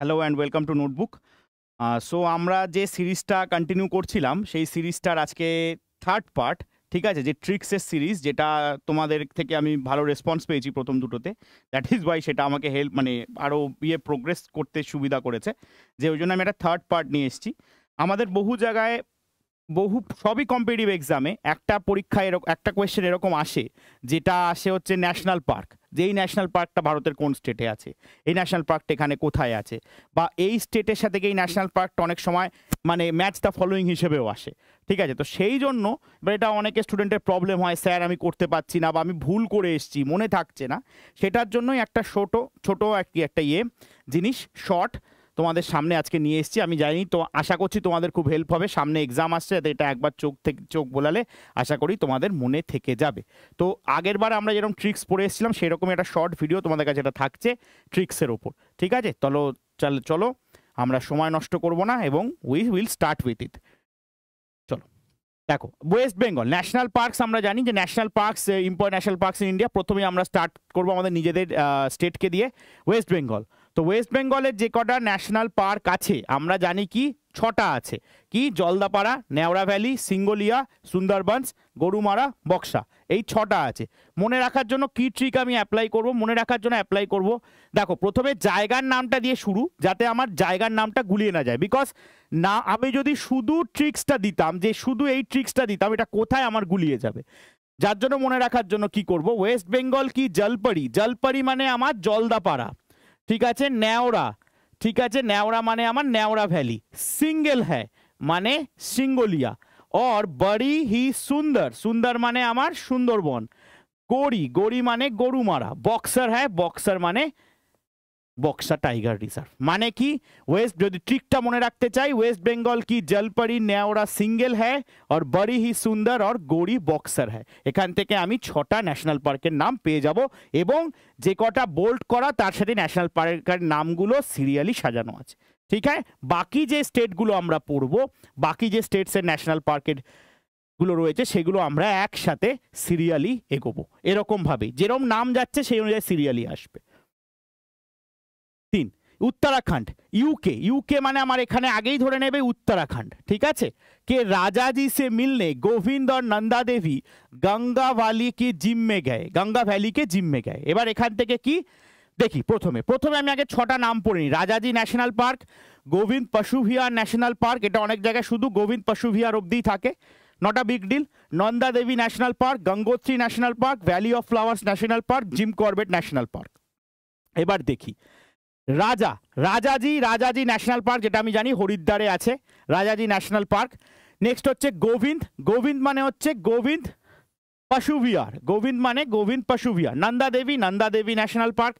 Hello and welcome to notebook so আমরা যে সিরিজটা কন্টিনিউ করছিলাম সেই সিরিজটার আজকে থার্ড পার্ট ঠিক আছে যে ট্রিক্সের সিরিজ যেটা তোমাদের থেকে আমি ভালো রেসপন্স পেয়েছি প্রথম দুটোতে দ্যাট ইজ ওয়াই সেটা আমাকে হেল্প মানে আরও ইয়ে প্রোগ্রেস করতে সুবিধা করেছে যে ওই জন্য আমি একটা থার্ড পার্ট নিয়ে এসেছি আমাদের বহু জায়গায় বহু সবই কম্পিটিভ এক্সামে একটা পরীক্ষা এরকম একটা কোয়েশ্চেন এরকম আসে যেটা আসে হচ্ছে ন্যাশনাল পার্ক যে এই ন্যাশনাল পার্কটা ভারতের কোন স্টেটে আছে এই ন্যাশনাল পার্কটা এখানে কোথায় আছে বা এই স্টেটের সাথে এই ন্যাশনাল পার্কটা অনেক সময় মানে ম্যাচ দ্য ফলোয়িং হিসেবেও আসে ঠিক আছে তো সেই জন্য এবার এটা অনেকে স্টুডেন্টের প্রবলেম হয় স্যার আমি করতে পারছি না বা আমি ভুল করে এসছি মনে থাকছে না সেটার জন্যই একটা ছোটো ছোটো আর কি একটা ইয়ে জিনিস শর্ট তোমাদের সামনে আজকে নিয়ে এসেছি আমি জানি তো আশা করছি তোমাদের খুব হেল্প হবে সামনে এক্সাম আসছে এটা একবার চোখ থেকে চোখ বোলালে আশা করি তোমাদের মনে থেকে যাবে তো আগেরবার আমরা যেরকম ট্রিক্স পড়ে এসেছিলাম সেরকমই একটা শর্ট ভিডিও তোমাদের কাছে এটা থাকছে ট্রিক্সের ওপর ঠিক আছে চলো চল চলো আমরা সময় নষ্ট করব না এবং we will start with it চলো দেখো ওয়েস্ট বেঙ্গল ন্যাশনাল পার্কস আমরা জানি যে national parks import national parks in India প্রথমেই আমরা স্টার্ট করবো আমাদের নিজেদের স্টেটকে দিয়ে ওয়েস্ট বেঙ্গল তো ওয়েস্ট বেঙ্গলের যে কটা ন্যাশনাল পার্ক আছে আমরা জানি কি ছটা আছে কি জলদাপাড়া নেওড়া ভ্যালি সিঙ্গলিয়া সুন্দরবনস গরুমারা বক্সা এই ছটা আছে মনে রাখার জন্য কী ট্রিক আমি অ্যাপ্লাই করব মনে রাখার জন্য অ্যাপ্লাই করব দেখো প্রথমে জায়গার নামটা দিয়ে শুরু যাতে আমার জায়গার নামটা গুলিয়ে না যায় বিকজ না আমি যদি শুধু ট্রিক্সটা দিতাম যে শুধু এই ট্রিক্সটা দিতাম এটা কোথায় আমার গুলিয়ে যাবে যার জন্য মনে রাখার জন্য কি করব ওয়েস্ট বেঙ্গল কি জলপারি জলপারি মানে আমার জলদাপাড়া ঠিক আছে ন্যাওড়া ঠিক আছে ন্যাওড়া মানে আমার ন্যাওড়া ভ্যালি সিঙ্গেল হ্যাঁ মানে সিঙ্গলিয়া অর बड़ी ही সুন্দর सुंदर माने মানে আমার সুন্দরবন গড়ি গড়ি মানে গরু মারা বক্সার হ্যাঁ বক্সার মানে বক্সা টাইগার রিজার্ভ মানে কি ওয়েস্ট যদি ট্রিকটা মনে রাখতে চাই ওয়েস্ট বেঙ্গল কি জলপারি নেওয়া সিঙ্গেল হ্যাঁ আর বড়ি হি সুন্দর আর গড়ি বক্সার হ্যাঁ এখান থেকে আমি ছটা ন্যাশনাল পার্কের নাম পেয়ে যাব এবং যে কটা বোল্ড করা তার সাথে ন্যাশনাল পার্কের নামগুলো সিরিয়ালি সাজানো আছে ঠিক আছে বাকি যে স্টেটগুলো আমরা পড়ব বাকি যে স্টেটসের ন্যাশনাল পার্কের গুলো রয়েছে সেগুলো আমরা একসাথে সিরিয়ালি এগোবো এরকমভাবে যেরকম নাম যাচ্ছে সেই অনুযায়ী সিরিয়ালি আসবে উত্তরাখণ্ড ইউকে ইউকে মানে আমার এখানে আগেই ধরে নেবে উত্তরাখণ্ড ঠিক আছে কে রাজাজি সে মিলনে গোবিন্দ আর নন্দা দেবী গঙ্গা ভ্যালি কি জিম্মে গায়ে গঙ্গা ভ্যালিকে জিম্মে গায়ে এবার এখান থেকে কি দেখি প্রথমে প্রথমে আমি আগে ছটা নাম পড়ে নিই Rajaji national park Govind Pashuvihar national park এটা অনেক জায়গায় শুধু গোবিন্দ পশুভিয়ার অবধিই থাকে not a big deal Nanda Devi national park Gangotri national park valley of flowers national park Jim Corbett national park এবার দেখি রাজা রাজাজি রাজাজি ন্যাশনাল পার্ক যেটা আমি জানি হরিদ্বারে আছে রাজাজি ন্যাশনাল পার্ক নেক্সট হচ্ছে গোবিন্দ গোবিন্দ মানে হচ্ছে গোবিন্দ পশুভিহার গোবিন্দ মানে গোবিন্দ পশুভিহার নন্দা দেবী নন্দা দেবী ন্যাশনাল পার্ক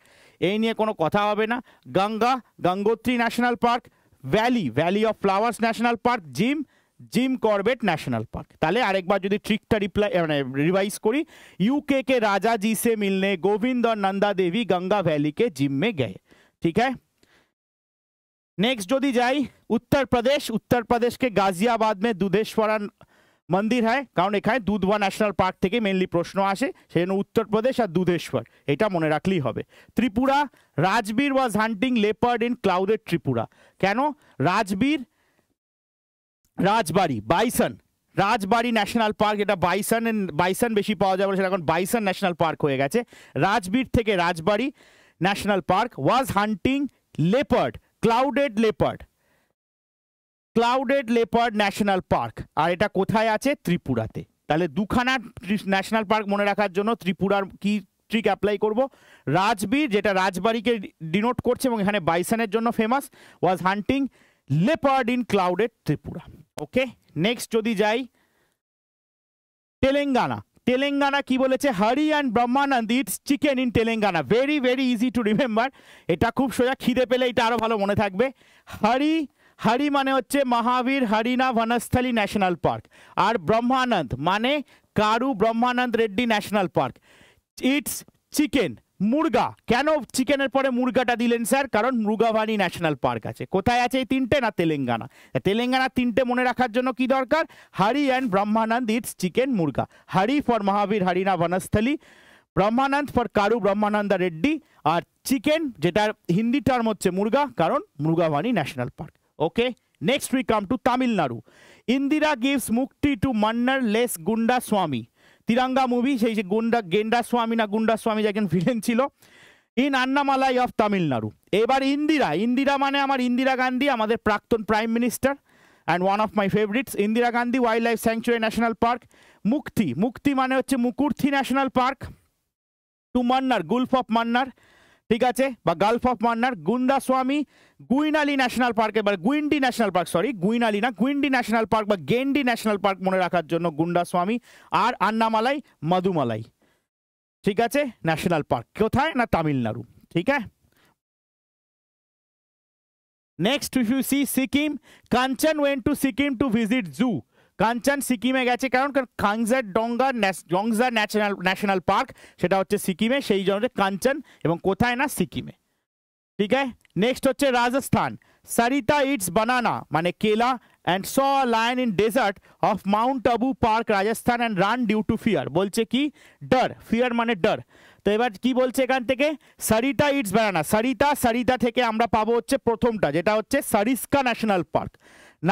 এই নিয়ে কোনো কথা হবে না Ganga Gangotri national park valley valley of flowers national park Jim Jim Corbett national park তাহলে আরেকবার যদি ট্রিকটা রিপ্লাই মানে রিভাইজ করি ইউকে কে রাজা জি সে মিলনে গোবিন্দ নন্দা দেবী গঙ্গা ভ্যালিকে জিম্মে গেয়ে ঠিক আছে নেক্সট যদি যাই উত্তরপ্রদেশ উত্তরপ্রদেশকে গাজিয়াবাদ प्रदेश के মন্দির হয় কারণ এখানে দুধবা ন্যাশনাল পার্ক থেকে মেনলি প্রশ্ন আসে সেই জন্য উত্তরপ্রদেশ আর দুধেশ্বর এটা মনে রাখলেই হবে Tripura Rajbir was hunting leopard in clouded Tripura কেন Rajbir Rajbari bison Rajbari national park এটা বাইসন বাইসন বেশি পাওয়া যাবে সেটা এখন বাইসন ন্যাশনাল পার্ক হয়ে গেছে রাজবীর থেকে Rajbari National Park was hunting leopard, clouded leopard. Clouded leopard national park আর এটা কোথায় আছে ত্রিপুরাতে তাহলে দুখানা ন্যাশনাল পার্ক মনে রাখার জন্য ত্রিপুরার কি ট্রিক অ্যাপ্লাই করব রাজবীর যেটা রাজবাড়িকে ডিনোট করছে এবং এখানে বাইসানের জন্য famous was hunting leopard in clouded Tripura okay next যদি যাই তেলেঙ্গানা তেলেঙ্গানা কি বলেছে Hari and Brahmananda it's chicken in Telangana very very easy to remember এটা খুব সোজা খিদে পেলে এটা আরও ভালো মনে থাকবে হারি হারি মানে হচ্ছে মহাবীর হারিনা বনস্থলী ন্যাশনাল পার্ক আর ব্রহ্মানন্দ মানে কারু Brahmananda Reddy national park it's chicken মুরগা কেন চিকেনের পরে মুরগাটা দিলেন স্যার কারণ মুরগাভানি ন্যাশনাল পার্ক আছে কোথায় আছে এই তিনটে না তেলেঙ্গানা তেলেঙ্গানা তিনটে মনে রাখার জন্য কি দরকার হারি অ্যান্ড ব্রহ্মানন্দ ইটস চিকেন মুরগা হারি ফর মহাবীর হারিনা বনস্থলী ব্রহ্মানন্দ ফর কারু ব্রহ্মানন্দ রেড্ডি আর চিকেন যেটার হিন্দি টার্ম হচ্ছে মুরগা কারণ Mrugavani national park okay next we come to Tamil Nadu Indira gives Mukti to Mannar less Gunda Swami তিরাঙ্গা movie সেই যে গুন্ডা গেন্ডা স্বামী না গুন্ডা স্বামী যে একজন ভিলেন ছিল ইন আন্নামালাই অফ তামিলনাড়ু এবার ইন্দিরা ইন্দিরা মানে আমার ইন্দিরা গান্ধী আমাদের প্রাক্তন prime minister and one of my favourites Indira Gandhi wildlife sanctuary national park Mukti Mukti মানে হচ্ছে Mukurthi national park to Mannar gulf of Mannar ঠিক আছে বা গালফ অফ মান্নার গুন্দাস্বামী গুইনালি ন্যাশনাল পার্ক এবার গুইন্ডি ন্যাশনাল পার্ক সরি গুইনালি না গুইন্ডি ন্যাশনাল পার্ক বা গেন্ডি ন্যাশনাল পার্ক মনে রাখার জন্য গুন্ডাস্বামী আর আন্নামালাই মধুমালাই ঠিক আছে ন্যাশনাল পার্ক কোথায় না তামিলনাড়ু ঠিক আছে next if you see Sikkim Kanchan went to Sikkim to visit zoo Kanchan সিকিমে গেছে কারণ খাঙ্গজা ডংগা নংজা ন্যাশনাল ন্যাশনাল পার্ক সেটা হচ্ছে সিকিমে সেই জন কাঞ্চন এবং কোথায় না সিকিমে ঠিক আছে নেক্সট হচ্ছে রাজস্থান সরিতা ইটস банаना মানে केला and saw a lion in desert of mount abu park Rajasthan and ran due to fear বলছে কি डर फियर माने डर तो এবারে কি বলছে গানতেকে সরিতা ইটস банаना সরিতা সরিতা থেকে আমরা পাবো হচ্ছে প্রথমটা যেটা হচ্ছে সারিসকা ন্যাশনাল পার্ক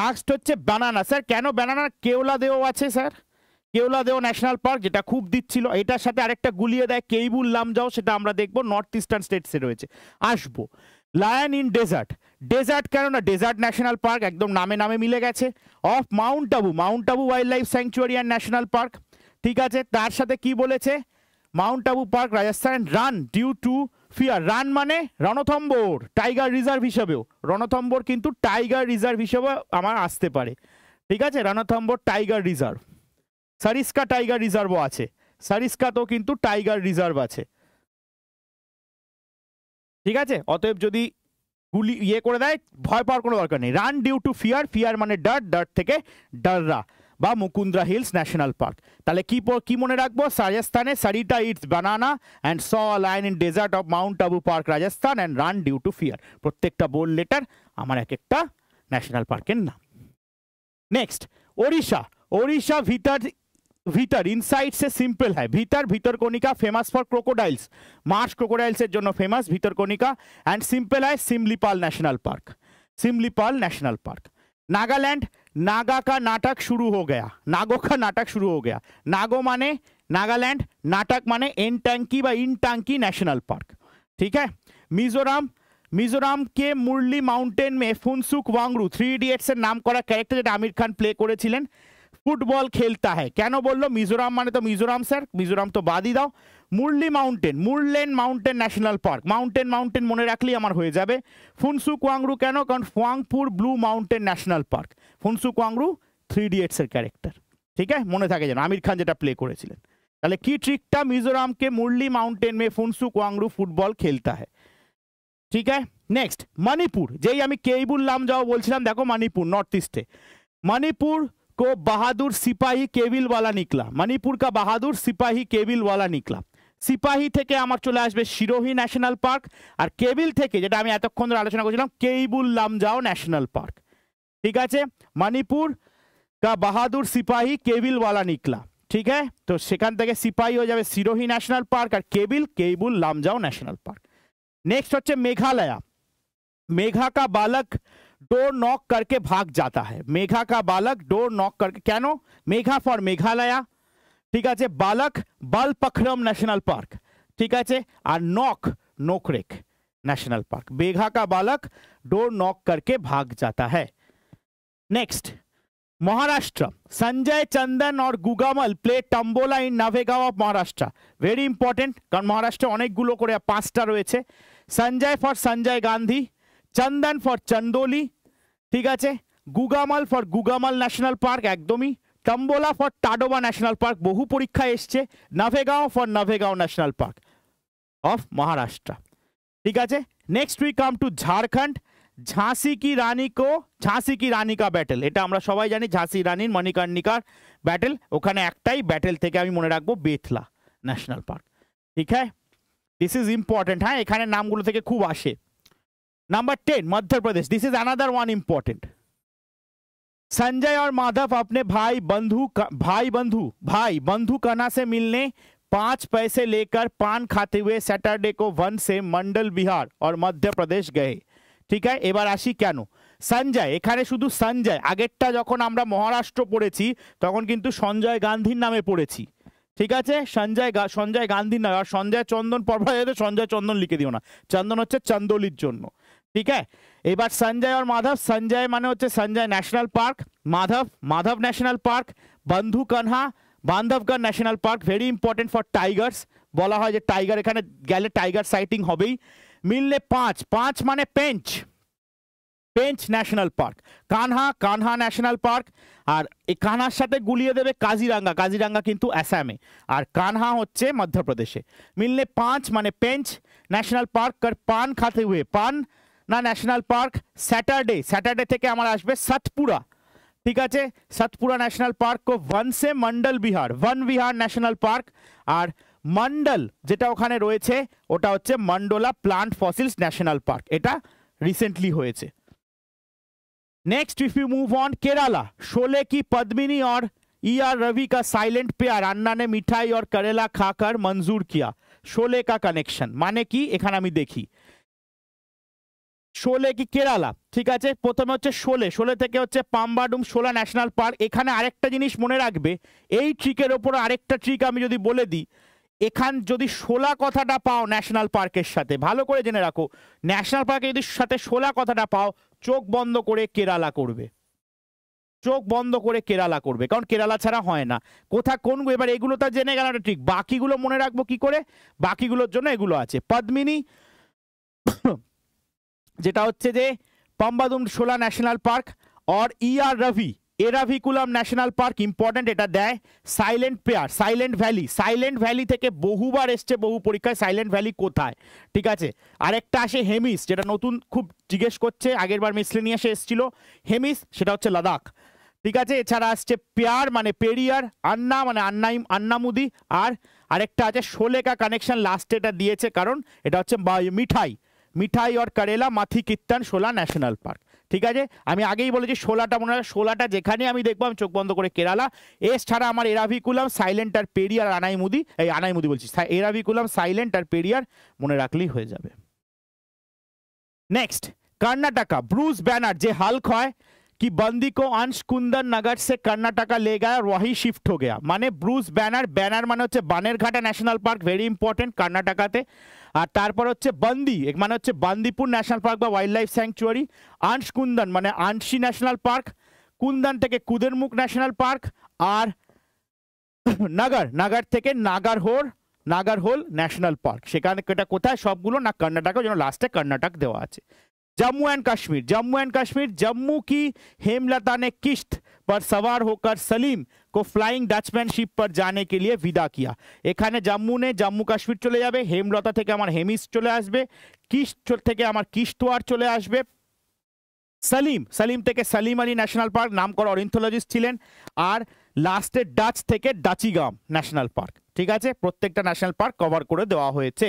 নেক্সট হচ্ছে ব্যানানা স্যার কেন বানানা কেওলা দেও আছে স্যার কেওলা দেও ন্যাশনাল পার্ক যেটা খুব দিচ্ছিল এটার সাথে আরেকটা গুলিয়ে দেয় কেইবুল যাও সেটা আমরা দেখবো নর্থ ইস্টার্ন স্টেটসে রয়েছে আসবো লায়ন ইন ডেজার্ট ডেজার্ট কেন না ডেজার্ট ন্যাশনাল পার্ক একদম নামে নামে মিলে গেছে of mount Abu mount Abu wildlife sanctuary and national park ঠিক আছে তার সাথে কি বলেছে mount Abu park Rajasthan run due to fear run মানে রণথম্বর টাইগার রিজার্ভ হিসাবেও রণথম্বর কিন্তু টাইগার রিজার্ভ হিসাবে আমার আসতে পারে ঠিক আছে Ranthambore tiger reserve Sariska tiger রিজার্ভও আছে সারিস্কা তো কিন্তু টাইগার রিজার্ভ আছে ঠিক আছে অতএব যদি গুলি ইয়ে করে দেয় ভয় পাওয়ার কোনো দরকার নেই run due to fear fear মানে ডার ডার থেকে ডাররা বা মুকুন্দ্রা হিলস ন্যাশনাল পার্ক তাহলে কি কি মনে রাখবো রাজস্থানে সারিটা it's banana and saw lion in desert of mount Abu park Rajasthan and run due to fear প্রত্যেকটা বোল্ড লেটার আমার এক একটা ন্যাশনাল পার্কের নাম নেক্সট ওড়িশা ओडिशा भीतर भीतर इनसाइड से सिंपल है भीतर भीतरकोनिका फेमस फॉर क्रोकोडाइल्स मार्च क्रोकोडाइल्स के जो फेमस भीतरकोनिका एंड सिंपल है Similipal national park Similipal national park Nagaland Naga का नाटक शुरू हो गया নাটক শুরু नाटक शुरू हो गया नागो माने नागालैंड नाटक माने इन टंकी व इन टंकी মিজোরাম মিজোরামকে মুরলি মাউন্টেন মে ফুনসুক ওয়াংরু থ্রি ইডিয়েটসের নাম করা ক্যারেক্টার যেটা আমির খান প্লে করেছিলেন ফুটবল খেলতা হ্যাঁ কেন বললো মিজোরাম মানে তো মিজোরাম স্যার মিজোরাম তো বাদই দাও Murli mountain Murlen mountain national park mountain mountain মনে রাখলেই আমার হয়ে যাবে ফুনসু কুয়াংরু কেন কারণ Phawngpui blue mountain national park Phunsuk কোয়াংরু থ্রি ডিয়েটসের ক্যারেক্টার ঠিক আছে মনে থাকে যেন আমির খান যেটা প্লে করেছিলেন তাহলে কি ট্রিকটা মিজোরামকে মুরলি মাউন্টেন মে ফুনসু কোয়াংরু ফুটবল খেলতে হয় ঠিক আছে নেক্সট মণিপুর যেই আমি কেইবুল যাও বলছিলাম দেখো মণিপুর নর্থ ইস্টে মণিপুর কো বাহাদুর সিপাহী কেবিল वाला নিকলা মণিপুর কা বাহাদুর সিপাহী কেবিল वाला নিকলা सिपाही चले आसोही नैशनल पार्क और केबिल आलोचना करबुल लामजाओ नैशनल पार्क ठीक है मणिपुर का बहादुर सिपाही केबिल वाला निकला ठीक है तो सिपाही हो जाए सिरोही नैशनल पार्क और Keibul Keibul Lamjao national park next हम मेघा का बालक डोर नॉक करके भाग जाता है मेघा का बालक डोर नॉक करके क्या नो मेघा फॉर मेघालया ঠিক আছে বালাক বালপাখরম ন্যাশনাল পার্ক ঠিক আছে আর নক নোকরেক नेशनल पार्क बेघा का बालक डोर नॉक करके भाग जाता है नेक्स्ट महाराष्ट्र संजय चंदन और Gugamal play tambola in Navegaon of Maharashtra very important कारण महाराष्ट्र অনেকগুলো করে পাঁচটা রয়েছে संजय फॉर संजय गांधी चंदन फॉर चंदोली ঠিক আছে Gugamal for Gugamal national park একদমই tambola for Tadoba national park বহু পরীক্ষায় এসছে Navegaon for Navegaon national park of Maharashtra ঠিক আছে next we come to Jharkhand ঝাঁসি কি রানী কো ঝাঁসি কি রানিকা ব্যাটেল এটা আমরা সবাই জানি ঝাঁসি রানীর মণিকর্ণিকার ব্যাটেল ওখানে একটাই ব্যাটেল থেকে আমি মনে রাখবো বেথলা ন্যাশনাল পার্ক ঠিক হ্যাঁ দিস ইজ ইম্পর্টেন্ট হ্যাঁ এখানে নামগুলো থেকে খুব আসে number ten Madhya Pradesh this is another one important Sanjay और माधव अपने भाई बंधु भाई बंधु भाई बंधु कन्हा से मिलने पांच पैसे लेकर पान खाते हुए सैटरडे को वन से मंडल बिहार और मध्य प्रदेश गए ঠিক আছে এবার আসি কেন সঞ্জয় এখানে শুধু সঞ্জয় আগেরটা যখন আমরা মহারাষ্ট্র পড়েছি তখন কিন্তু সঞ্জয় গান্ধীর নামে পড়েছি ঠিক আছে সঞ্জয় সঞ্জয় গান্ধীর নামে আর সঞ্জয় চন্দন পর্ব সঞ্জয় চন্দন লিখে দিও না চন্দন হচ্ছে চন্দলির জন্য ঠিক আছে এবার সঞ্জয় আর মাধব সঞ্জয় মানে হচ্ছে Sanjay national park Madhav Madhav national park বন্ধু Kanha Bandhavgarh national park very important for tigers বলা হয় যে টাইগার এখানে গেলে টাইগার সাইটিং হবেই মিললে পাঁচ পাঁচ মানে Pench Pench national park Kanha Kanha national park আর এই কানহার সাথে গুলিয়ে দেবে কাজিরাঙ্গা কাজিরাঙ্গা কিন্তু অ্যাসামে আর কানহা হচ্ছে মধ্যপ্রদেশে মিললে পাঁচ মানে পেঞ্চ ন্যাশনাল পার্ক আর পান খাতে হুয়ে পান ना नैशनल पार्क सैटारडे सैटारडे आसपुरा ठीक है सतपुरा नैशनल पार्क को वन से मंडल विहार वन विहार नैशनल पार्क और मंडल जो रही है Mandla plant fossils national park ये recently next if you move on Kerala Sholay की पद्मिनी और ईआर रवि का साइलेंट पेयर अन्ना ने मिठाई और करेला खाकर मंजूर किया शोले का कनेक्शन माने कि एखे देखी শোলে কি কেরালা ঠিক আছে প্রথমে হচ্ছে শোলে শোলে থেকে হচ্ছে পাম্বাডুম শোলা ন্যাশনাল পার্ক এখানে আরেকটা জিনিস মনে রাখবে এই ট্রিকের ওপর আরেকটা ট্রিক আমি যদি বলে দিই এখান যদি শোলা কথাটা পাও ন্যাশনাল পার্কের সাথে ভালো করে জেনে রাখো ন্যাশনাল পার্কে যদি সাথে শোলা কথাটা পাও চোখ বন্ধ করে কেরালা করবে চোখ বন্ধ করে কেরালা করবে কারণ কেরালা ছাড়া হয় না কোথা কোন এবার এগুলো তো জেনে গেল ঠিক বাকিগুলো মনে রাখবো কি করে বাকিগুলোর জন্য এগুলো আছে পদ্মিনী যেটা হচ্ছে যে Pambadum Shola national park or আর রভি এরাভিকুলাম ন্যাশনাল পার্ক ইম্পর্ট্যান্ট এটা দেয় সাইলেন্ট পেয়ার সাইলেন্ট ভ্যালি সাইলেন্ট ভ্যালি থেকে বহুবার এসছে বহু পরীক্ষায় সাইলেন্ট ভ্যালি কোথায় ঠিক আছে আরেকটা আসে হেমিস যেটা নতুন খুব জিজ্ঞেস করছে আগেরবার এসে এসেছিল হেমিস সেটা হচ্ছে লাদাখ ঠিক আছে এছাড়া আসছে পেয়ার মানে পেরিয়ার আন্না মানে আন্নাইম আন্নামুদি আর আরেকটা আছে শোলেকা কানেকশন লাস্টে এটা দিয়েছে কারণ এটা হচ্ছে মিঠাই মিঠাই আর কারেলা মাথি কিত্তান শোলা ন্যাশনাল পার্ক ঠিক আছে আমি আগেই বলেছি শোলাটা মনে হয় শোলাটা যেখানে আমি দেখবো আমি চোখ বন্ধ করে কেরালা এস ছাড়া আমার এরাভিকুলাম সাইলেন্ট আর পেরিয়ার আনাইমুদি এই আনাইমুদি বলছি এরাভিকুলাম সাইলেন্ট আর পেরিয়ার মনে রাখলেই হয়ে যাবে নেক্সট কর্ণাটকা ব্রুস ব্যানার যে হাল্ক হয় कि बंदी को अंश कुंदन नगर से कर्नाटका ले गया और वहीं शिफ्ट हो गया মানে ব্রুস ব্যানার ব্যানার মানে হচ্ছে Bannerghatta national park very important কর্ণাটকাতে আর তারপর হচ্ছে বন্দি মানে হচ্ছে বান্দিপুর ন্যাশনাল পার্ক বা ওয়াইল্ড লাইফ স্যাংচুয়ারি আংশ কুন্দন মানে আংশি ন্যাশনাল পার্ক কুন্দন থেকে কুদেরমুখ ন্যাশনাল পার্ক আর নাগার নাগার থেকে নাগারহোর নাগারহোল ন্যাশনাল পার্ক সেখানে এটা কোথায় সবগুলো না কর্ণাটকা যেন লাস্টে কর্ণাটক দেওয়া আছে जम्मू एंड कश्मीर जम्मू एंड कश्मीर जम्मू की हेमलता ने किश्त पर सवार होकर सलीम को ফ্লাইং ডাচম্যানশিপ পর জানে কে লিয়ে বিদা কিয়া এখানে জম্মু নে জম্মু কাশ্মীর চলে যাবে হেমলতা থেকে আমার হেমিস চলে আসবে কিস্ট থেকে আমার কিস্টওয়ার চলে আসবে সলিম সলিম থেকে সলিম আলী ন্যাশনাল পার্ক নাম অরিন্থোলজিস্ট ছিলেন আর লাস্টে ডাচ থেকে ডাচিগাম ন্যাশনাল পার্ক ঠিক আছে প্রত্যেকটা ন্যাশনাল পার্ক কভার করে দেওয়া হয়েছে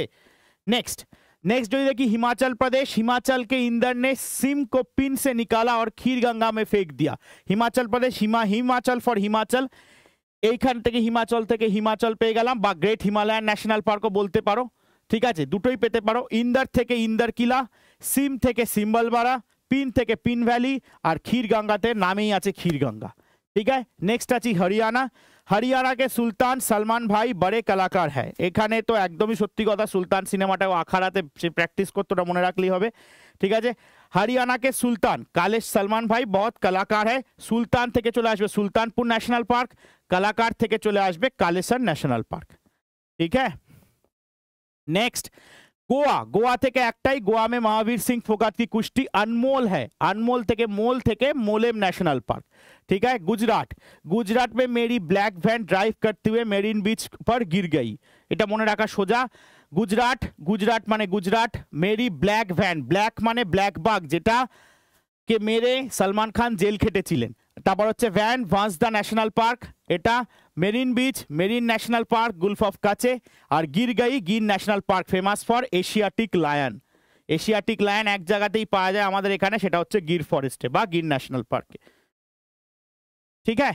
নেক্সট नेक्स्ट जो देखिए हिमाचल प्रदेश हिमाचल के इंदर ने सिम को पिन से निकाला और खीर गंगा में फेंक दिया हिमाचल प्रदेश हिमा हिमाचल फॉर हिमाचल এইখান থেকে হিমাচল থেকে হিমাচল পেয়ে গেলাম বা গ্রেট হিমালয়ান ন্যাশনাল পার্কও বলতে পারো ঠিক আছে দুটোই পেতে পারো ইন্দার থেকে ইন্দার কিলা সিম থেকে সিম্বলবাড়া পিন থেকে পিন ভ্যালি আর ক্ষীরগঙ্গাতে নামেই আছে ক্ষীরগঙ্গা ঠিক আছে নেক্সট আছে হরিয়ানা হরিয়ানাকে সুলতান সালমান ভাই বড় কলাকার হ্যাঁ এখানে তো একদমই সত্যি কথা সুলতান সিনেমাটা আখাড়াতে সে প্র্যাকটিস করতো ওটা মনে রাখলেই হবে ঠিক আছে হরিয়ানাকে সুলতান কালেশ সালমান ভাই বহুত কলাকার হ্যাঁ সুলতান থেকে চলে আসবে সুলতানপুর ন্যাশনাল পার্ক কলাকার থেকে চলে আসবে কালেসার ন্যাশনাল পার্ক ঠিক হ্যাঁ নেক্সট গোয়া গোয়া থেকে একটাই গোয়া মে মহাবীর সিং ফোকাত কুষ্টি আনমোল है अनमोल থেকে মোল থেকে মোলেম ন্যাশনাল পার্ক ঠিক আছে গুজরাট গুজরাট মে মেরি ব্ল্যাক ভ্যান ড্রাইভ करते हुए মেরিন বিচ পর গির গাই এটা মনে রাখা সোজা গুজরাট গুজরাট মানে গুজরাট মেরি ব্ল্যাক ভ্যান ব্ল্যাক মানে ব্ল্যাক বাগ যেটা কে মেরে সলমান খান জেল খেটেছিলেন তারপর হচ্ছে ভ্যান ভাঁস দ্য ন্যাশনাল পার্ক এটা marine beach marine national park gulf of কাছে আর গিরগাই Gir national park famous for Asiatic lion Asiatic lion এক জায়গাতেই পাওয়া যায় আমাদের এখানে সেটা হচ্ছে গির ফরেস্টে বা গির ন্যাশনাল পার্কে ঠিক है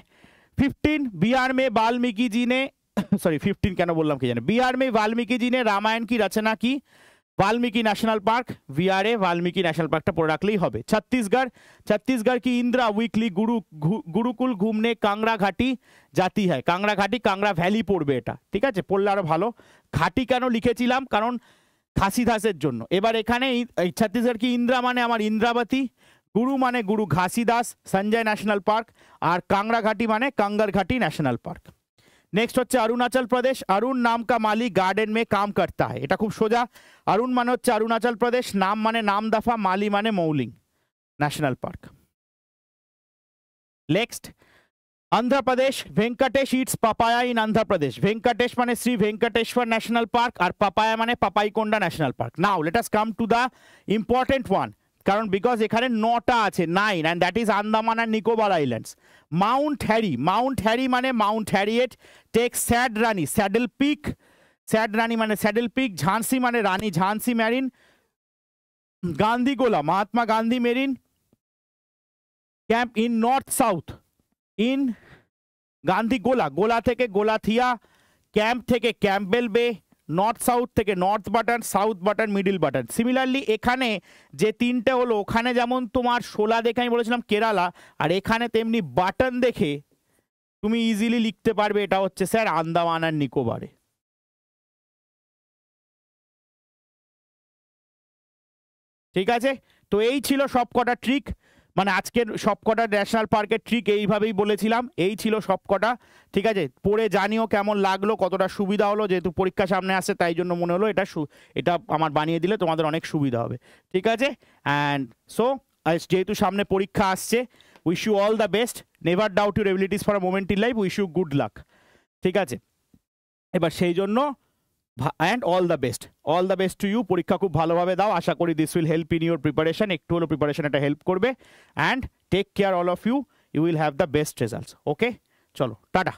ফিফটিন बिहार মে বাল্মীকি জিনে সরি ফিফটিন কেন বললাম কি জানে क्या মে বাল্মীকি জিনে রামায়ণ কি রচনা কি वाल्मीकि नेशनल पार्क वीआरए वाल्मीकि ন্যাশনাল পার্কটা পড়ে রাখলেই হবে ছত্তিশগড় ছত্তিশগড় কি ইন্দ্রা উইকলি গুরু গুরুকুল ঘুমনে कांगड़ा घाटी জাতি হয় कांगड़ा घाटी कांगड़ा ভ্যালি পড়বে এটা ঠিক আছে পড়লে আরও ভালো ঘাটি কেন লিখেছিলাম কারণ খাসি দাসের জন্য এবার এখানে ছত্তিশগড় কি ইন্দ্রা মানে আমার ইন্দ্রাবতী গুরু মানে Guru Ghasidas Sanjay national park আর কাংড়া ঘাটি মানে কাঙ্গার ঘাটি ন্যাশনাল পার্ক নেক্সট হচ্ছে অরুণাচল প্রদেশ অরুণ নাম কা মালি গার্ডেন মে কাম করতা হয় এটা খুব সোজা অরুণ মানে হচ্ছে অরুণাচল প্রদেশ নাম মানে নাম দফা মালি মানে Mouling national park next Andhra Pradesh Venkatesh it's papaya in Andhra Pradesh Venkatesh माने श्री वेंकटेश्वर नेशनल पार्क और पपाया माने Papikonda national park now let us come to the important one কারণ বিকজ এখানে নটা আছে nine and that is Andaman and Nicobar islands mount Harry mount Harry মানে মাউন্ট হ্যারিয়েট টেক স্যাড রানি স্যাডেল পিক স্যাড রানি মানে স্যাডেল পিক ঝান্সি মানে রানি ঝান্সি ম্যারিন গান্ধী গোলা Mahatma Gandhi marine camp in north south in Gandhi গোলা গোলা থেকে গোলাথিয়া ক্যাম্প থেকে ক্যাম্পবেল বে নর্থ সাউথ থেকে north Button south Button middle Button similarly এখানে যে তিনটে হলো ওখানে যেমন তোমার শোলা দেখে আমি বলেছিলাম কেরালা আর এখানে তেমনি বাটন দেখে তুমি ইজিলি লিখতে পারবে এটা হচ্ছে স্যার আন্দামান আর নিকোবারে ঠিক আছে তো এই ছিল সব কটা ট্রিক মানে আজকের সবকটা ন্যাশনাল পার্কের ট্রিক এইভাবেই বলেছিলাম এই ছিল সবকটা ঠিক আছে পড়ে জানিও কেমন লাগলো কতটা সুবিধা হলো যেহেতু পরীক্ষা সামনে আসে তাই জন্য মনে হলো এটা এটা আমার বানিয়ে দিলে তোমাদের অনেক সুবিধা হবে ঠিক আছে অ্যান্ড সো যেহেতু সামনে পরীক্ষা আসছে wish you all the best never doubt your abilities for moment in life wish you good luck ঠিক আছে এবার সেই জন্য and all the best all the best to you পরীক্ষা খুব ভালোভাবে দাও আশা করি this will help in your preparation একটু হলো প্রিপারেশন এটা হেল্প করবে and take care all of you you will have the best results okay চলো টাটা